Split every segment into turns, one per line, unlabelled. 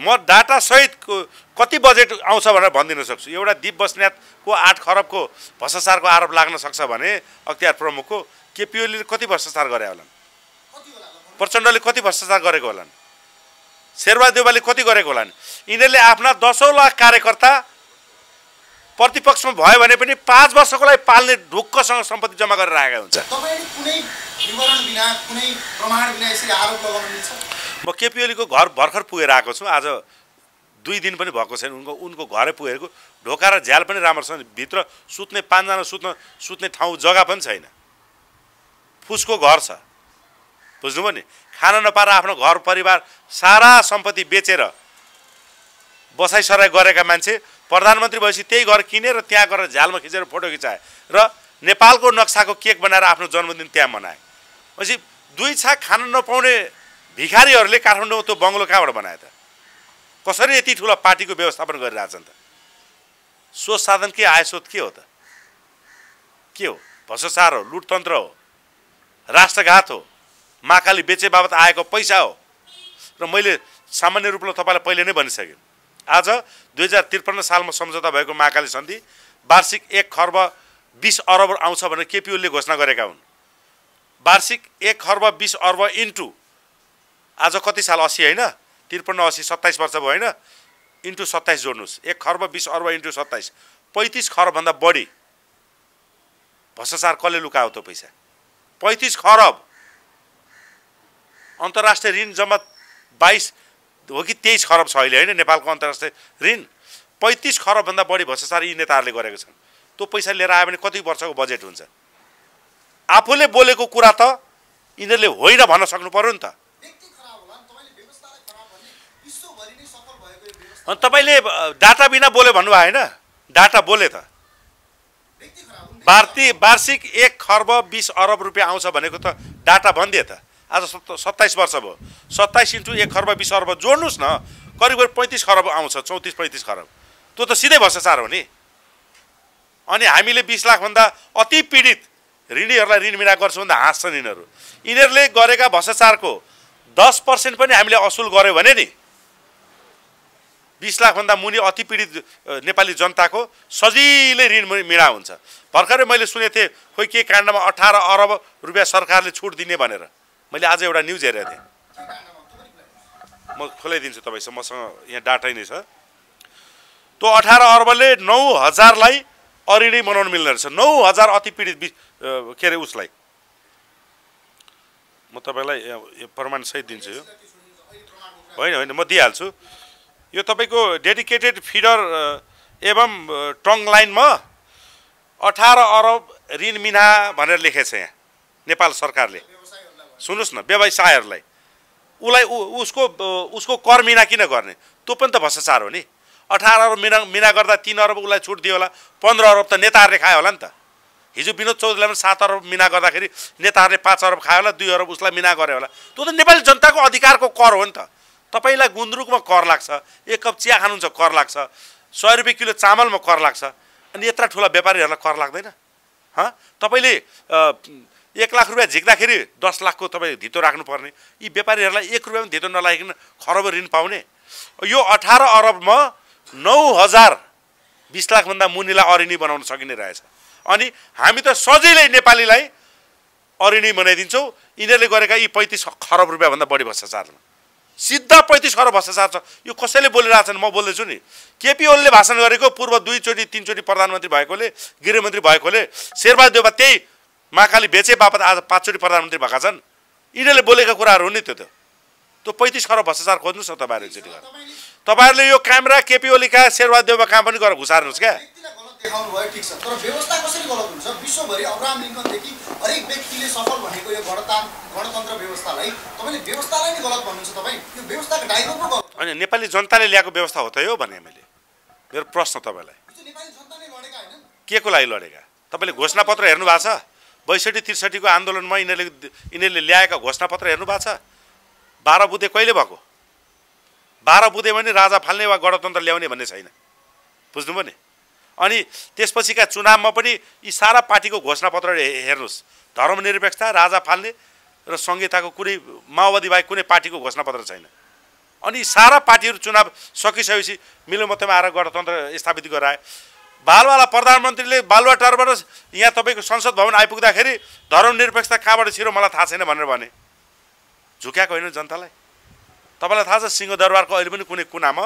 म डाटासहितको कति बजेट आउँछ भनेर भनिदिन सक्छु एउटा दिप बस्नेतको आठ खरबको भ्रष्टाचारको आरोप लाग्न सक्छ भने अख्तियार प्रमुखको केपी ओलीले कति भ्रष्टाचार गरे होलान् प्रचण्डले कति भ्रष्टाचार गरेको होलान् शेरबा देवालले कति गरेको होलान् यिनीहरूले आफ्ना दसौँ लाख कार्यकर्ता प्रतिपक्षमा भयो भने पनि पाँच वर्षको लागि पाल्ने ढुक्कसँग सम्पत्ति जम्मा गरेर राखेका
हुन्छ
म केपिओलीको घर भर्खर पुगेर आएको छु आज दुई दिन पनि भएको छैन उनको उनको घरै पुगेको ढोका र झ्याल पनि राम्रोसँग भित्र सुत्ने पाँचजना सुत्न सुत्ने ठाउँ जग्गा पनि छैन फुसको घर छ बुझ्नुभयो नि खाना नपाएर आफ्नो घर परिवार सारा सम्पत्ति बेचेर बसाइसराई गरेका मान्छे प्रधानमन्त्री भएपछि त्यही घर किनेर त्यहाँ गएर झ्यालमा खिचेर फोटो खिचाए र नेपालको नक्साको केक बनाएर आफ्नो जन्मदिन त्यहाँ मनाए भनेपछि दुई छाक खान नपाउने भिखारीहरूले काठमाडौँमा त्यो बङ्गलो कहाँबाट बनाए त कसरी यति ठुलो पार्टीको व्यवस्थापन गरिरहेछन् त स्रोत साधन के आय स्रोत के हो त के हो भ्रष्टाचार हो लुटतन्त्र हो राष्ट्रघात हो महाकाली बेचे बाबत आएको पैसा हो र मैले सामान्य रूपमा तपाईँलाई पहिले नै भनिसकेँ आज दुई हजार त्रिपन्न सालमा सम्झौता भएको महाकाली सन्धि वार्षिक एक खर्ब बिस अरब आउँछ भनेर केपिओले घोषणा गरेका हुन् वार्षिक एक खर्ब बिस अर्ब इन्टु आज कति साल असी होइन त्रिपन्न असी सत्ताइस वर्ष भयो होइन इन्टु सत्ताइस जोड्नुहोस् एक खर्ब बिस अर्ब इन्टु सत्ताइस पैँतिस खरबभन्दा बढी भ्रष्टाचार कसले लुकायो त्यो पैसा पैँतिस खरब अन्तर्राष्ट्रिय ऋण जम्मा बाइस हो कि तेइस खरब छ अहिले होइन नेपालको अन्तर्राष्ट्रिय ऋण पैँतिस खरबभन्दा बढी भ्रष्टाचार यी नेताहरूले गरेको छन् त्यो पैसा लिएर आयो भने कति वर्षको बजेट हुन्छ आफूले बोलेको कुरा त यिनीहरूले होइन भन्न सक्नु पऱ्यो नि त अनि तपाईँले डाटा बिना बोल्यो भन्नुभयो होइन डाटा बोले त भारती वार्षिक एक खर्ब बिस अरब रुपियाँ आउँछ भनेको त डाटा भनिदिए त आज सत्ताइस वर्ष भयो सत्ताइस इन्टु एक खर्ब बिस अर्ब जोड्नुहोस् न करिब करिब पैँतिस खरब आउँछ चौतिस पैँतिस खरब त्यो त सिधै भ्रष्टाचार हो नि अनि हामीले बिस लाखभन्दा अति पीडित ऋणीहरूलाई ऋण मिना गर्छौँ भन्दा हाँस्छन् यिनीहरू यिनीहरूले गरेका भ्रष्टाचारको दस पर्सेन्ट पनि हामीले असुल गऱ्यो भने नि बिस लाखभन्दा मुनि अति पीडित नेपाली जनताको सजिलै ऋण मिडा हुन्छ भर्खरै मैले सुनेको थिएँ खोइ के काण्डमा अठार अरब रुपियाँ सरकारले छुट दिने भनेर मैले आज एउटा न्युज हेरेको थिएँ म खोलाइदिन्छु तपाईँसँग मसँग यहाँ डाटै नै छ त्यो अठार अरबले नौ हजारलाई अऋणी मनाउनु मिल्ने रहेछ नौ हजार अति पीडित के अरे उसलाई म तपाईँलाई प्रमाणसहित दिन्छु होइन होइन म दिइहाल्छु यो तपाईँको डेडिकेटेड फिडर एवं टङ लाइनमा अठार अरब ऋण मिना भनेर लेखेछ यहाँ नेपाल सरकारले सुन्नुहोस् न व्यवसायहरूलाई उसलाई उसको उसको कर मिना किन गर्ने त्यो पनि त भ्रष्टाचार हो नि अठार अरब मिना मिना गर्दा तिन अरब उसलाई छुट दियो होला पन्ध्र अरब त नेताहरूले खायो होला नि त हिजो विनोद चौधरीलाई पनि सात अरब मिना गर्दाखेरि नेताहरूले पाँच अरब खायो होला दुई अरब उसलाई मिना गऱ्यो होला त्यो त नेपाली जनताको अधिकारको कर हो नि त तपाईँलाई गुन्द्रुकमा कर लाग्छ एक कप चिया खानुहुन्छ कर लाग्छ सय रुपियाँ किलो चामलमा कर लाग्छ अनि यत्र ठुला व्यापारीहरूलाई कर लाग्दैन हँ तपाईँले एक लाख रुपियाँ झिक्दाखेरि दस लाखको तपाईँ धितो राख्नुपर्ने यी व्यापारीहरूलाई एक रुपियाँ पनि धितो नलागिकन खरब ऋण पाउने यो अठार अरबमा नौ हजार बिस लाखभन्दा मुनिलाई अरिणी बनाउन सकिने रहेछ अनि हामी त सजिलै नेपालीलाई अरिणी बनाइदिन्छौँ यिनीहरूले गरेका यी पैँतिस खरब रुपियाँभन्दा बढी भ्रष्टाचारमा सिधा पैँतिस करोड भ्रष्टाचार छ यो कसैले बोलिरहेछन् म बोल्दैछु नि केपी ओलीले भाषण गरेको पूर्व दुईचोटि तिनचोटि प्रधानमन्त्री भएकोले गृहमन्त्री भएकोले शेरबहादुर देउबा त्यही महाकाली बेचे बापत आज पाँचचोटि प्रधानमन्त्री भएका छन् यिनीहरूले बोलेका कुराहरू हो नि त्यो त त्यो पैँतिस खर भ्रष्टाचार खोज्नुहोस् न तपाईँहरू एकचोटि गरेर तपाईँहरूले यो क्यामेरा केपी ओलीका शेरबहादुर देउबा कहाँ पनि गएर घुसार्नुहोस् क्या
देखाउनु भयो ठिक छ तर व्यवस्था कसरी गलत हुन्छ विश्वभरि अब्राहम लिङ्कनदेखि हरेक व्यक्तिले सफल भनेको यो गणतान्त्र गणतन्त्र व्यवस्थालाई तपाईँले व्यवस्थालाई नै गलत भन्नुहुन्छ तपाईँ यो व्यवस्थाको ड्राइभर
पो गलत होइन नेपाली जनताले ल्याएको व्यवस्था हो त यो भने मैले मेरो प्रश्न तपाईँलाई के को लागि लडेका तपाईँले घोषणापत्र हेर्नु भएको छ बैसठी त्रिसठीको आन्दोलनमा यिनीहरूले यिनीहरूले ल्याएका घोषणापत्र हेर्नु भएको छ बाह्र बुधे कहिले भएको बाह्र बुधे भने राजा फाल्ने वा गणतन्त्र ल्याउने भन्ने छैन बुझ्नुभयो नि अनि त्यसपछिका चुनावमा पनि यी सारा पार्टीको घोषणापत्र हेर्नुहोस् धर्मनिरपेक्षता राजा फाल्ने र संहिताको कुनै माओवादी बाहेक कुनै पार्टीको घोषणापत्र छैन अनि सारा पार्टीहरू चुनाव सकिसकेपछि मिलोमतमा आएर गणतन्त्र स्थापित गराए बालवाला प्रधानमन्त्रीले बालुवा टारबाट यहाँ तपाईँको संसद भवन आइपुग्दाखेरि धर्मनिरपेक्षता कहाँबाट छिरो मलाई थाहा छैन भनेर भने झुक्याएको होइन जनतालाई तपाईँलाई थाहा छ सिंहदरबारको अहिले पनि कुनै कुनामा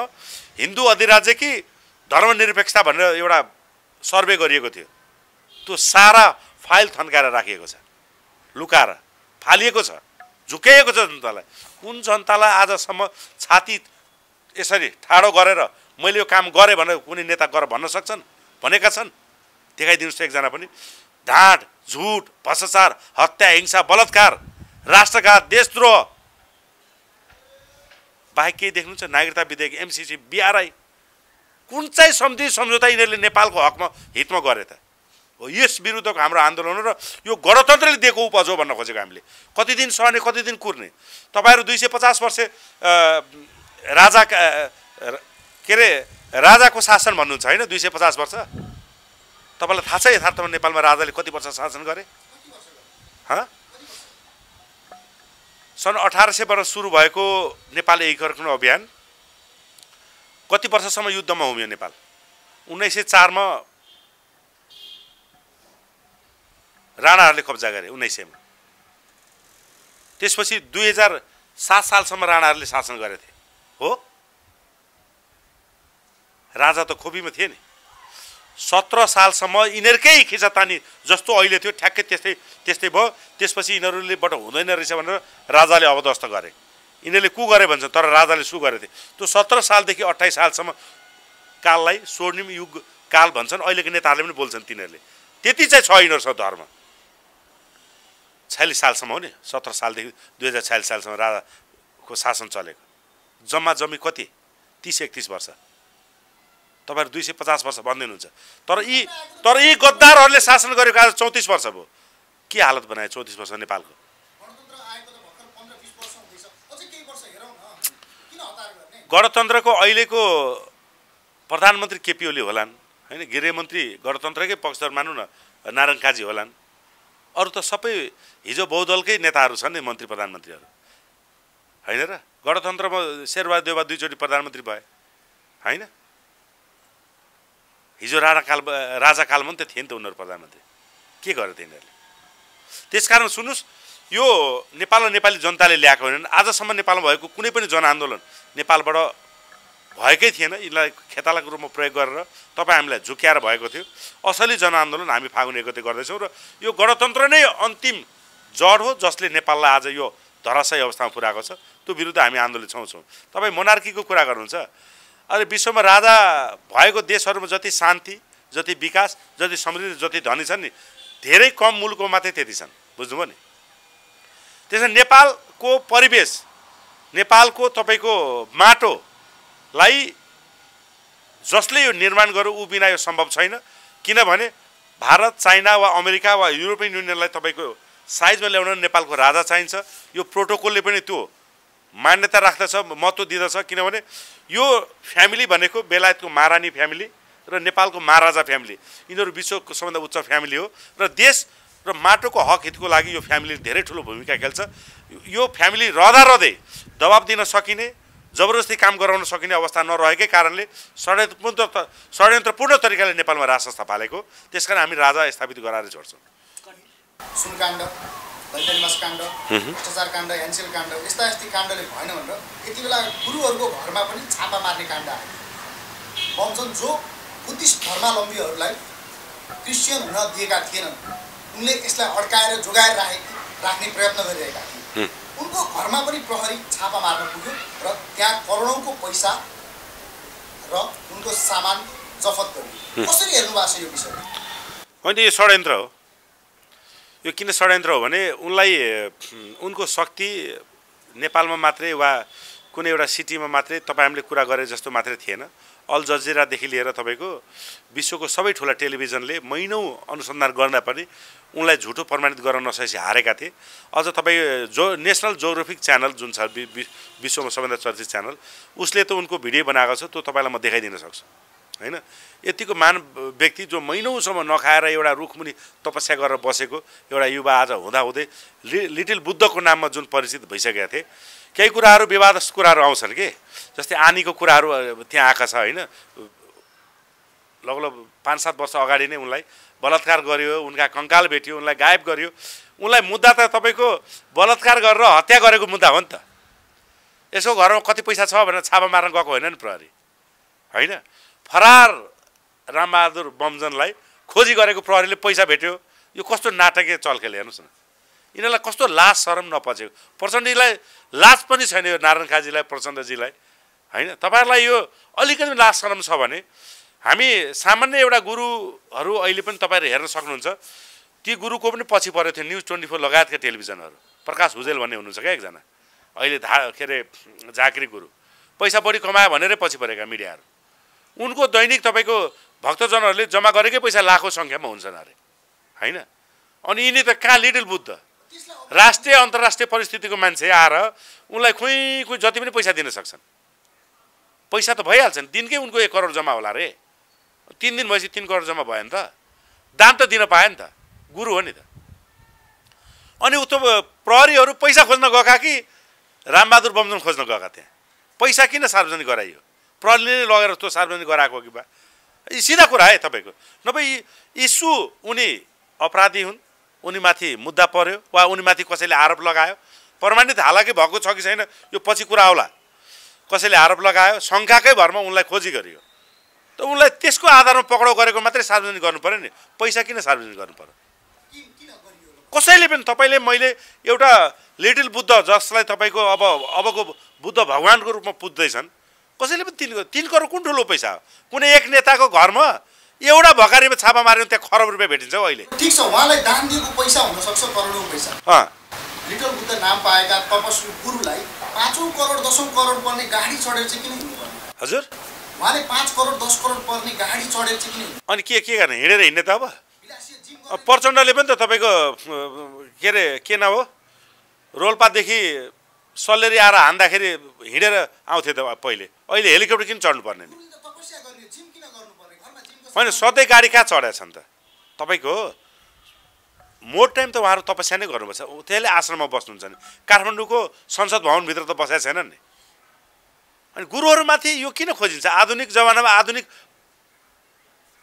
हिन्दू अधिराज्य कि धर्मनिरपेक्षता भनेर एउटा सर्वे गरिएको थियो त्यो सारा फाइल थन्काएर राखिएको छ लुकाएर फालिएको छ झुकेको छ जनतालाई कुन जनतालाई आजसम्म छाती यसरी ठाडो गरेर मैले यो काम गरेँ भनेर कुनै नेता गरेर भन्न सक्छन् भनेका छन् देखाइदिनुहोस् एकजना पनि ढाँट झुट भ्रष्टाचार हत्या हिंसा बलात्कार राष्ट्रघात देशद्रोह बाहेक केही देख्नुहुन्छ नागरिकता विधेयक एमसिसी बिआरआई कुन चाहिँ सम्झि सम्झौता यिनीहरूले नेपालको हकमा हितमा गरे त हो यस विरुद्धको हाम्रो आन्दोलन हो र यो गणतन्त्रले दिएको उपज हो भन्न खोजेको हामीले कति दिन सहने कति दिन कुर्ने तपाईँहरू दुई सय पचास वर्ष राजा के अरे राजाको शासन भन्नुहुन्छ होइन दुई सय पचास वर्ष तपाईँलाई थाहा छ यथार्थमा नेपालमा राजाले कति वर्ष शासन गरे हँ सन् अठार सयबाट सुरु भएको नेपाल एकीकरण अभियान कति वर्षसम्म युद्धमा हुम्यो नेपाल उन्नाइस सय चारमा राणाहरूले कब्जा गरे उन्नाइस सयमा त्यसपछि दुई हजार सात सालसम्म राणाहरूले शासन गरेको थिए हो राजा त खोपीमा थिए नि सत्र सालसम्म यिनीहरूकै खिचातानी जस्तो अहिले थियो ठ्याक्कै त्यस्तै त्यस्तै भयो त्यसपछि यिनीहरूलेबाट हुँदैन रहेछ भनेर राजाले अवदस्त गरे यिनीहरूले कु गरे भन्छ तर राजाले सु गरेको थिए त्यो सत्र सालदेखि अठाइस सालसम्म काललाई स्वर्णिम युग काल भन्छन् अहिलेको नेताहरूले पनि बोल्छन् तिनीहरूले त्यति चाहिँ छ यिनीहरूसँग धर्म छयालिस सालसम्म हो नि सत्र सालदेखि दुई हजार छयालिस सालसम्म राजाको शासन चलेको जम्मा जम्मी कति तिस एकतिस वर्ष तपाईँहरू दुई सय पचास वर्ष भन्दै हुनुहुन्छ तर यी तर यी गद्दारहरूले शासन गरेको आज चौतिस वर्ष भयो के हालत बनायो चौतिस वर्ष नेपालको गणतन्त्रको अहिलेको प्रधानमन्त्री केपी ओली होलान् होइन गृहमन्त्री गणतन्त्रकै पक्षधर मानौँ न नारायण काजी होलान् अरू त सबै हिजो बहुदलकै नेताहरू छन् नि मन्त्री प्रधानमन्त्रीहरू होइन र गणतन्त्रमा शेरबा देवा दुईचोटि प्रधानमन्त्री भए होइन हिजो राणाकाल राजाकालमा पनि त थिए नि त उनीहरू प्रधानमन्त्री के गरे तिनीहरूले त्यसकारण सुन्नुहोस् यो नेपाल र नेपाली जनताले ल्याएको होइन आजसम्म नेपालमा भएको कुनै पनि जनआन्दोलन नेपालबाट भएकै थिएन यिनलाई खेतालाको रूपमा प्रयोग गरेर तपाईँ हामीलाई झुक्याएर भएको थियो असली जनआन्दोलन हामी फागुन एकत्र गर्दैछौँ र यो गणतन्त्र नै अन्तिम जड हो जसले नेपाललाई आज यो धराशयी अवस्थामा पुऱ्याएको छ त्यो विरुद्ध हामी आन्दोलित छौँ छौँ तपाईँ मोनार्कीको कुरा गर्नुहुन्छ अहिले विश्वमा राजा भएको देशहरूमा जति शान्ति जति विकास जति समृद्धि जति धनी छन् नि धेरै कम मुलुकमा मात्रै त्यति छन् बुझ्नुभयो नि त्यसमा नेपालको परिवेश नेपालको तपाईँको माटोलाई जसले यो निर्माण गर्यो ऊ बिना यो सम्भव छैन किनभने भारत चाइना वा अमेरिका वा युरोपियन युनियनलाई तपाईँको साइजमा ल्याउन नेपालको राजा चाहिन्छ यो प्रोटोकलले पनि त्यो मान्यता राख्दछ महत्त्व दिँदछ किनभने यो फ्यामिली भनेको बेलायतको महारानी फ्यामिली र नेपालको महाराजा फ्यामिली यिनीहरू विश्वको सबभन्दा उच्च फ्यामिली हो र देश र माटोको हक हितको लागि यो फ्यामिलीले धेरै ठुलो भूमिका खेल्छ यो फ्यामिली रहँदा रहँदै दबाब दिन सकिने जबरजस्ती काम गराउन सकिने अवस्था नरहेकै कारणले षड्यन्त्र षड्यन्त्रपूर्ण तरिकाले नेपालमा राज संस्था पालेको त्यस कारण हामी राजा स्थापित गराएर छोड्छौँ
सुनकाण्ड धन्यवास काण्ड भ्रष्टाचार काण्ड एनसेल यस्ता यस्तै काण्डले भएन भनेर यति बेला गुरुहरूको घरमा पनि छापा मार्ने काण्ड आयो भन्छन् जो बुद्धिस्ट धर्मावलम्बीहरूलाई क्रिस्चियन हुन दिएका थिएनन् उनले यसलाई अड्काएर जोगाएर राखे राख्ने प्रयत्न गरिरहेका थिए उनको घरमा पनि प्रहरी छापा मार्न पुग्यो र त्यहाँ करोडौँको पैसा र उनको सामान जफत गरियो कसरी हेर्नु भएको छ यो विषय
होइन यो षड्यन्त्र हो यो किन षड्यन्त्र हो भने उनलाई उनको शक्ति नेपालमा मात्रै वा कुनै एउटा सिटीमा मात्रै तपाईँ हामीले कुरा गरे जस्तो मात्रै थिएन अल जजिरादेखि लिएर तपाईँको विश्वको सबै ठुला टेलिभिजनले महिनौ अनुसन्धान गर्न पनि उनलाई झुटो प्रमाणित गर्न नसकेपछि हारेका थिए अझ तपाईँ जो नेसनल जोग्राफिक च्यानल जुन छ विश्वमा सबैभन्दा चर्चित च्यानल उसले त उनको भिडियो बनाएको छ त्यो तपाईँलाई म देखाइदिन सक्छु होइन यतिको मान व्यक्ति जो महिनौसम्म नखाएर एउटा रुखमुनि तपस्या गरेर बसेको एउटा युवा आज हुँदाहुँदै लि लिटिल बुद्धको नाममा जुन परिचित भइसकेका थिए केही कुराहरू विवाद कुराहरू आउँछन् कि जस्तै आनीको कुराहरू त्यहाँ आएका छ होइन लगभग पाँच सात वर्ष अगाडि नै उनलाई बलात्कार गर्यो उनका कङ्काल भेट्यो उनलाई गायब गर्यो उनलाई मुद्दा त तपाईँको बलात्कार गरेर हत्या गरेको मुद्दा हो नि त यसको घरमा कति पैसा छ भनेर छापा मार्न गएको होइन नि प्रहरी होइन फरार रामबहादुर बमजनलाई खोजी गरेको प्रहरीले पैसा भेट्यो यो कस्तो नाटकीय चलखेल हेर्नुहोस् न यिनीहरूलाई कस्तो लाज सरम नपचेको प्रचण्डजीलाई लाज पनि छैन यो नारायण काजीलाई प्रचण्डजीलाई होइन तपाईँहरूलाई यो अलिकति लाज सरम छ भने हामी सामान्य एउटा गुरुहरू अहिले पनि तपाईँहरू हेर्न सक्नुहुन्छ ती गुरुको पनि पछि परेको थियो न्युज ट्वेन्टी फोर लगायतका टेलिभिजनहरू प्रकाश भुजेल भन्ने हुनुहुन्छ क्या एकजना अहिले धा के अरे झाँक्री गुरु पैसा बढी कमायो भनेरै पछि परेका मिडियाहरू उनको दैनिक तपाईँको भक्तजनहरूले जम्मा गरेकै पैसा लाखौँ सङ्ख्यामा हुन्छन् अरे होइन अनि यिनी त कहाँ लिटिल बुद्ध राष्ट्रिय अन्तर्राष्ट्रिय परिस्थितिको मान्छे आएर उनलाई खुइ खुइ जति पनि पैसा दिन सक्छन् पैसा त भइहाल्छ दिनकै उनको एक करोड जम्मा होला रे तिन दिन भएपछि तिन करोड जम्मा भयो नि त दाम त दिन पायो नि त गुरु हो नि त अनि उतो प्रहरीहरू पैसा खोज्न गएका कि रामबहादुर बमजन खोज्न गएका त्यहाँ पैसा किन सार्वजनिक गराइयो प्रहरीले नै लगेर त्यो सार्वजनिक गराएको कि बा सिधा कुरा है तपाईँको नभए इस्यु उनी अपराधी हुन् उनीमाथि मुद्दा पर्यो वा उनीमाथि कसैले आरोप लगायो प्रमाणित हालाकि भएको छ कि छैन यो पछि कुरा होला कसैले आरोप लगायो शङ्काकै भरमा उनलाई खोजी गरियो त उनलाई त्यसको आधारमा पक्राउ गरेको मात्रै सार्वजनिक गर्नु पऱ्यो नि पैसा किन सार्वजनिक गर्नु पऱ्यो कसैले पनि तपाईँले मैले एउटा लिटिल बुद्ध जसलाई तपाईँको अब अबको बुद्ध भगवान्को रूपमा पुज्दैछन् कसैले पनि तिन तिन करोड कुन ठुलो पैसा हो कुनै एक नेताको घरमा एउटा भकारीमा छापा मार्यो त्यहाँ खरब रुपियाँ भेटिन्छ हौ अहिले ठिक छ उहाँलाई दान दिएको
पैसा हुनसक्छ करोडौँ पैसा
लिटल
बुद्ध नाम पाएका तपस्वी गुरुलाई पाँचौँ करोड दसौँ करोड पर्ने गाडी चढेर चाहिँ किन हजुर उहाँले पाँच करोड दस करोड पर्ने गाडी चढेर चाहिँ किन
अनि के के गर्ने हिँडेर हिँड्ने त अब प्रचण्डले पनि त तपाईँको के अरे के नाम हो रोल्पादेखि सल्लेरी आएर हान्दाखेरि हिँडेर आउँथ्यो त पहिले अहिले हेलिकप्टर किन पर्ने नि होइन सधैँ गाडी कहाँ चढाएको छ नि त तपाईँको मोर टाइम त उहाँहरू तपस्या नै गर्नुपर्छ त्यसले आश्रममा बस्नुहुन्छ नि काठमाडौँको संसद भवनभित्र त बसेको छैनन् नि अनि गुरुहरूमाथि यो किन खोजिन्छ आधुनिक जमानामा आधुनिक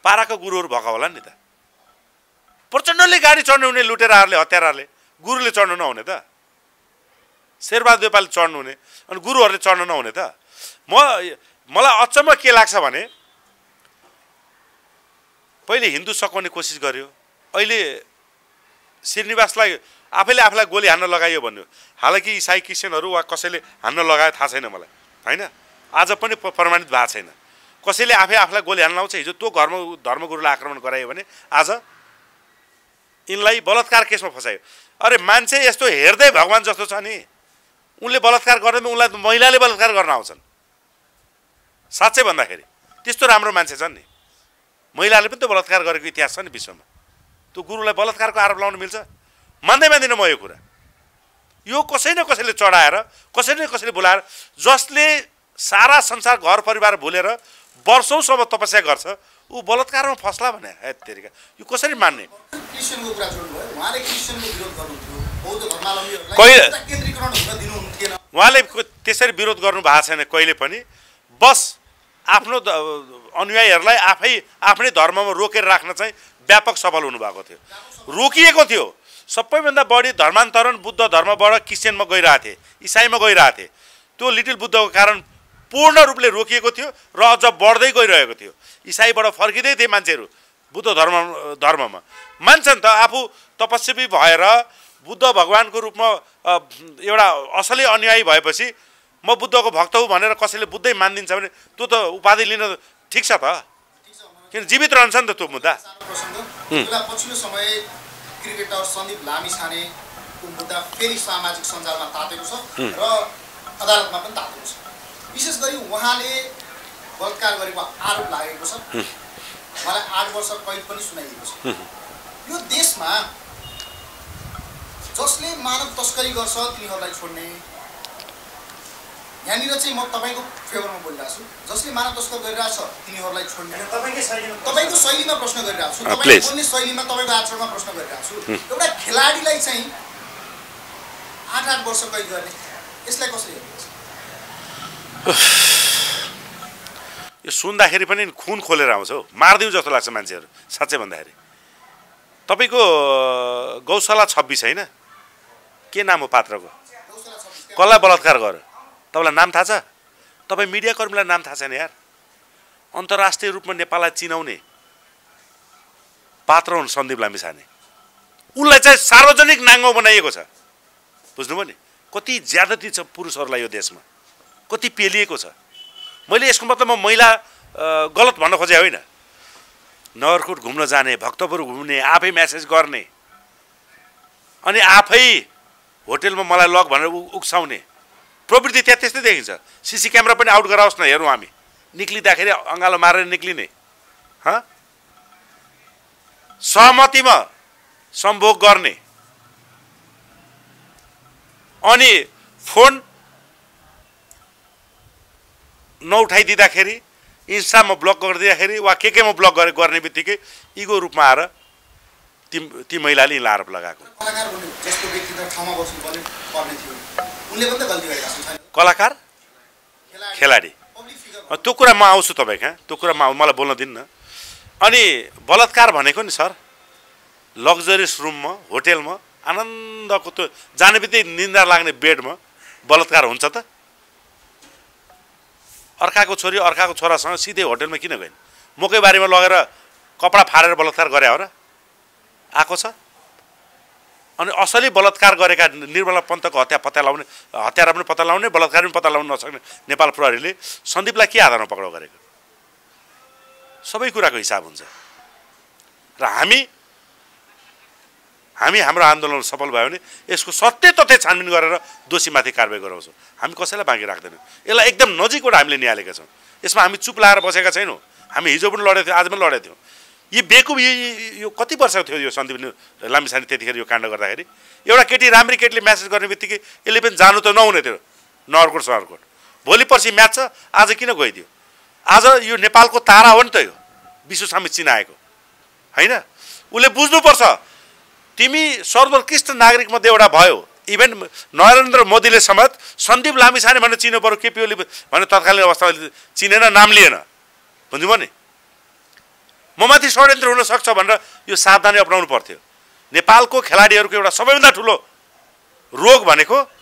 पाराको गुरुहरू भएको होला नि त प्रचण्डले गाडी चढ्नु हुने लुटेराहरूले हत्याराहरूले गुरुले चढ्नु नहुने त शेरबहादुर नेपाली चढ्नुहुने अनि गुरुहरूले चढ्नु नहुने त म मलाई अचम्म के लाग्छ भने पहिले हिन्दू सकाउने कोसिस गर्यो अहिले श्रीनिवासलाई आफैले आफूलाई गोली हान्न लगायो भन्यो हालाकि इसाई क्रिस्चियनहरू वा कसैले हान्न लगायो थाहा छैन मलाई होइन आज पनि प्रमाणित भएको छैन कसैले आफै आफूलाई गोली हान्न लाउँछ हिजो त्यो धर्म धर्मगुरुलाई आक्रमण गरायो भने आज यिनलाई बलात्कार केसमा फसायो अरे मान्छे यस्तो हेर्दै भगवान् जस्तो छ नि उनले बलात्कार गर्दैन उनलाई महिलाले बलात्कार गर्न आउँछन् साँच्चै भन्दाखेरि त्यस्तो राम्रो मान्छे छन् नि महिलाले पनि त्यो बलात्कार गरेको इतिहास छ नि विश्वमा त्यो गुरुलाई बलात्कारको आरोप लाउनु मिल्छ मान्दै मान्दिनँ म यो कुरा यो कसै न कसैले चढाएर कसैले न कसैले बोलाएर जसले सारा संसार घर परिवार भुलेर वर्षौँसम्म तपस्या गर्छ ऊ बलात्कारमा फस्ला भने हेरिका यो कसरी मान्ने कहिले उहाँले त्यसरी विरोध गर्नु भएको छैन कहिले पनि बस आफ्नो अनुयायीहरूलाई आफै आफ्नै धर्ममा रोकेर राख्न चाहिँ व्यापक सफल हुनुभएको थियो रोकिएको थियो सबैभन्दा बढी धर्मान्तरण बुद्ध धर्मबाट क्रिस्चियनमा गइरहेको थिए इसाईमा गइरहेको थिए त्यो लिटिल बुद्धको कारण पूर्ण रूपले रोकिएको थियो र अझ बढ्दै गइरहेको थियो इसाईबाट फर्किँदै थिए मान्छेहरू बुद्ध धर्म धर्ममा मान्छन् त आफू तपस्वी भएर बुद्ध भगवान्को रूपमा एउटा असलै अनुयायी भएपछि म बुद्धको भक्त हुँ भनेर कसैले बुद्धै मानिदिन्छ भने त्यो त उपाधि लिन ठिक छ भयो किन जीवित रहन्छ नि त त्यो मुद्दा
पछिल्लो समय क्रिकेटर सन्दीप लामिछानेको मुद्दा फेरि सामाजिक सञ्जालमा तातेको छ र अदालतमा पनि तातेको छ विशेष गरी उहाँले बलात्कार गरेको आरोप लागेको छ उहाँलाई आठ वर्ष कैद पनि सुनाइएको छ यो देशमा जसले मानव तस्करी गर्छ तिनीहरूलाई छोड्ने यहाँनिर चाहिँ म तपाईँको फेभरमा बोलिरहेको छु जसले मानव तस्कर गरिरहेको छ तिनीहरूलाई छोड्ने तपाईँको शैलीमा प्रश्न गरिरहेको छु तपाईँको uh, बोल्ने शैलीमा तपाईँको आचरणमा प्रश्न गरिरहेको छु hmm. एउटा खेलाडीलाई चाहिँ आठ आठ वर्ष कैद गर्ने यसलाई कसरी
यो सुन्दाखेरि पनि खुन खोलेर आउँछ हौ मारिदिउँ जस्तो लाग्छ मान्छेहरू साँच्चै भन्दाखेरि तपाईँको गौशाला छब्बिस होइन के नाम हो पात्रको कसलाई बलात्कार गर्यो तपाईँलाई नाम थाहा छ तपाईँ मिडियाकर्मीलाई नाम थाहा छैन यार अन्तर्राष्ट्रिय रूपमा नेपाललाई चिनाउने पात्र हुन् सन्दीप लामिछाने उसलाई चाहिँ सार्वजनिक नाङ्गो बनाइएको छ बुझ्नुभयो नि कति ज्यादती छ पुरुषहरूलाई यो देशमा कति पेलिएको छ मैले यसको मतलब म महिला गलत भन्न खोजेँ होइन नगरकोट घुम्न जाने भक्तपुर घुम्ने आफै म्यासेज गर्ने अनि आफै होटेलमा मलाई लग भनेर उक्साउने प्रवृत्ति त्यहाँ त्यस्तै देखिन्छ सिसी क्यामेरा पनि आउट गराओस् न हेरौँ हामी निक्लिँदाखेरि अँगालो मारेर निक्लिने ह सहमतिमा सम्भोग गर्ने अनि फोन नउठाइदिँदाखेरि इन्स्टामा ब्लक गरिदिँदाखेरि वा के केमा ब्लक गरे गर्ने बित्तिकै इगो रूपमा आएर ती ती महिलाले आरोप लगाएको
कलाकार
खेलाडी त्यो कुरा म आउँछु तपाईँ कहाँ त्यो कुरा म मलाई बोल्न दिन्न अनि बलात्कार भनेको नि सर लग्जरियस रुममा होटेलमा आनन्दको त्यो जाने बित्तिकै निन्दा लाग्ने बेडमा बलात्कार हुन्छ त अर्काको छोरी अर्काको छोरासँग सिधै होटेलमा किन गएन मकै बारीमा लगेर कपडा फाडेर बलात्कार गरे हो र आएको छ अनि असली बलात्कार गरेका निर्मला पन्तको हत्या पत्ता लगाउने हत्यारा पनि पत्ता लगाउने बलात्कार पनि पत्ता लगाउन नसक्ने नेपाल प्रहरीले सन्दीपलाई के आधारमा पक्राउ गरेको सबै कुराको हिसाब हुन्छ र हामी हामी हाम्रो आन्दोलन सफल भयो भने यसको सत्य तथ्य छानबिन गरेर दोषीमाथि कारवाही गराउँछौँ हामी कसैलाई बाँकी राख्दैनौँ यसलाई एकदम नजिकबाट हामीले निहालेका छौँ यसमा हामी चुप लाएर बसेका छैनौँ हामी हिजो पनि लडेको थियौँ आज पनि लडेको थियौँ यी बेकुब यो कति वर्षको थियो यो सन्दीप लामिसानी त्यतिखेर यो काण्ड गर्दाखेरि एउटा केटी राम्री केटीले म्यासेज गर्ने बित्तिकै यसले पनि जानु त नहुने थियो नहरकोट सहरकोट भोलि पर्सि म्याच छ आज किन गइदियो आज यो नेपालको तारा हो नि त यो विश्वसामी चिनाएको होइन उसले बुझ्नुपर्छ तिमी सर्वोत्कृष्ट नागरिकमध्ये एउटा भयो इभेन नरेन्द्र मोदीले समेत सन्दीप लामिछाने भनेर चिन्नु पऱ्यो केपी ओली भनेर तत्कालीन अवस्थामा चिनेन नाम लिएन बुझ्नुभयो नि ममाथि षड्यन्त्र हुनसक्छ भनेर यो सावधानी अप्नाउनु पर्थ्यो नेपालको खेलाडीहरूको एउटा सबैभन्दा ठुलो रोग भनेको